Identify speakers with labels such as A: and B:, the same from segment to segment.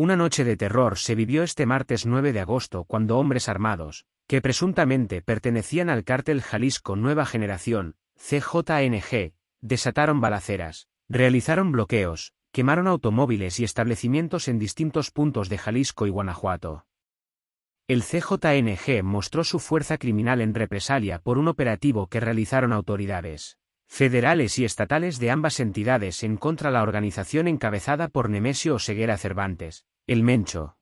A: Una noche de terror se vivió este martes 9 de agosto cuando hombres armados, que presuntamente pertenecían al cártel Jalisco Nueva Generación, CJNG, desataron balaceras, realizaron bloqueos, quemaron automóviles y establecimientos en distintos puntos de Jalisco y Guanajuato. El CJNG mostró su fuerza criminal en represalia por un operativo que realizaron autoridades federales y estatales de ambas entidades en contra la organización encabezada por Nemesio Oseguera Cervantes, el Mencho.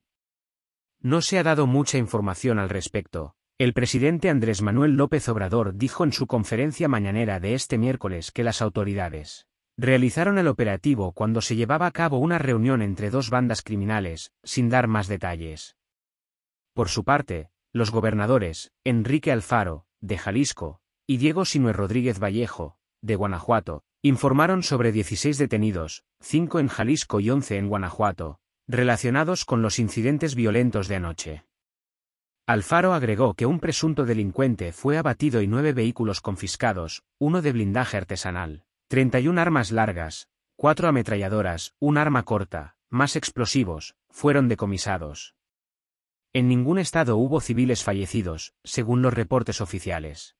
A: No se ha dado mucha información al respecto. El presidente Andrés Manuel López Obrador dijo en su conferencia mañanera de este miércoles que las autoridades realizaron el operativo cuando se llevaba a cabo una reunión entre dos bandas criminales, sin dar más detalles. Por su parte, los gobernadores, Enrique Alfaro, de Jalisco, y Diego Sinue Rodríguez Vallejo, de Guanajuato, informaron sobre 16 detenidos, 5 en Jalisco y 11 en Guanajuato, relacionados con los incidentes violentos de anoche. Alfaro agregó que un presunto delincuente fue abatido y nueve vehículos confiscados, uno de blindaje artesanal, 31 armas largas, cuatro ametralladoras, un arma corta, más explosivos, fueron decomisados. En ningún estado hubo civiles fallecidos, según los reportes oficiales.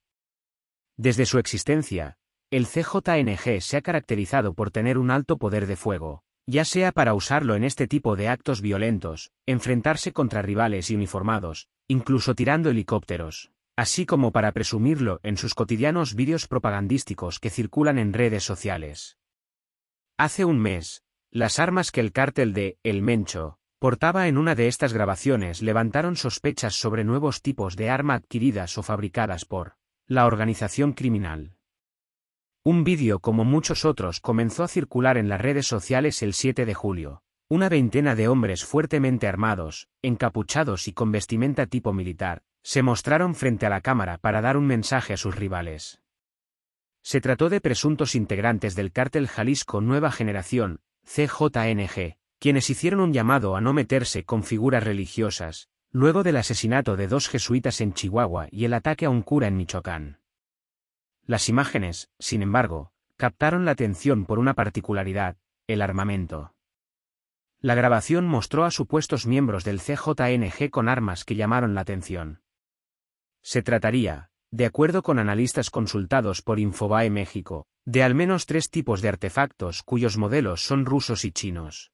A: Desde su existencia, el CJNG se ha caracterizado por tener un alto poder de fuego, ya sea para usarlo en este tipo de actos violentos, enfrentarse contra rivales y uniformados, incluso tirando helicópteros, así como para presumirlo en sus cotidianos vídeos propagandísticos que circulan en redes sociales. Hace un mes, las armas que el cártel de El Mencho portaba en una de estas grabaciones levantaron sospechas sobre nuevos tipos de arma adquiridas o fabricadas por la organización criminal. Un vídeo como muchos otros comenzó a circular en las redes sociales el 7 de julio. Una veintena de hombres fuertemente armados, encapuchados y con vestimenta tipo militar, se mostraron frente a la cámara para dar un mensaje a sus rivales. Se trató de presuntos integrantes del cártel Jalisco Nueva Generación, CJNG, quienes hicieron un llamado a no meterse con figuras religiosas, luego del asesinato de dos jesuitas en Chihuahua y el ataque a un cura en Michoacán. Las imágenes, sin embargo, captaron la atención por una particularidad, el armamento. La grabación mostró a supuestos miembros del CJNG con armas que llamaron la atención. Se trataría, de acuerdo con analistas consultados por Infobae México, de al menos tres tipos de artefactos cuyos modelos son rusos y chinos.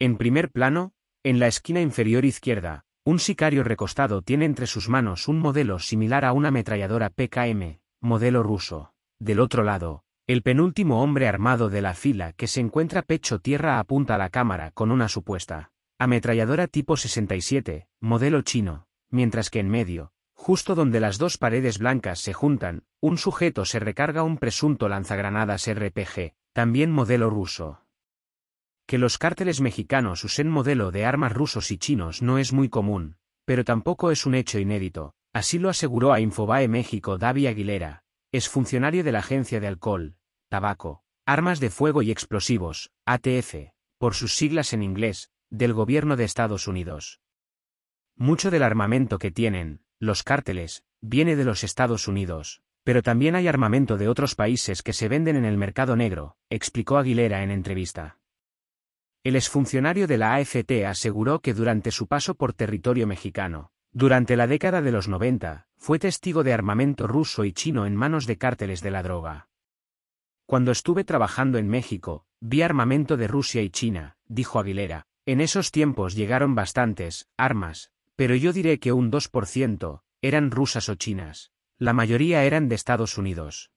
A: En primer plano, en la esquina inferior izquierda, un sicario recostado tiene entre sus manos un modelo similar a una ametralladora PKM, modelo ruso. Del otro lado, el penúltimo hombre armado de la fila que se encuentra pecho tierra apunta a la cámara con una supuesta ametralladora tipo 67, modelo chino, mientras que en medio, justo donde las dos paredes blancas se juntan, un sujeto se recarga un presunto lanzagranadas RPG, también modelo ruso. Que los cárteles mexicanos usen modelo de armas rusos y chinos no es muy común, pero tampoco es un hecho inédito, Así lo aseguró a Infobae México Davi Aguilera, exfuncionario funcionario de la Agencia de Alcohol, Tabaco, Armas de Fuego y Explosivos, ATF, por sus siglas en inglés, del gobierno de Estados Unidos. Mucho del armamento que tienen, los cárteles, viene de los Estados Unidos, pero también hay armamento de otros países que se venden en el mercado negro, explicó Aguilera en entrevista. El exfuncionario de la AFT aseguró que durante su paso por territorio mexicano, durante la década de los 90, fue testigo de armamento ruso y chino en manos de cárteles de la droga. Cuando estuve trabajando en México, vi armamento de Rusia y China, dijo Aguilera. En esos tiempos llegaron bastantes armas, pero yo diré que un 2% eran rusas o chinas. La mayoría eran de Estados Unidos.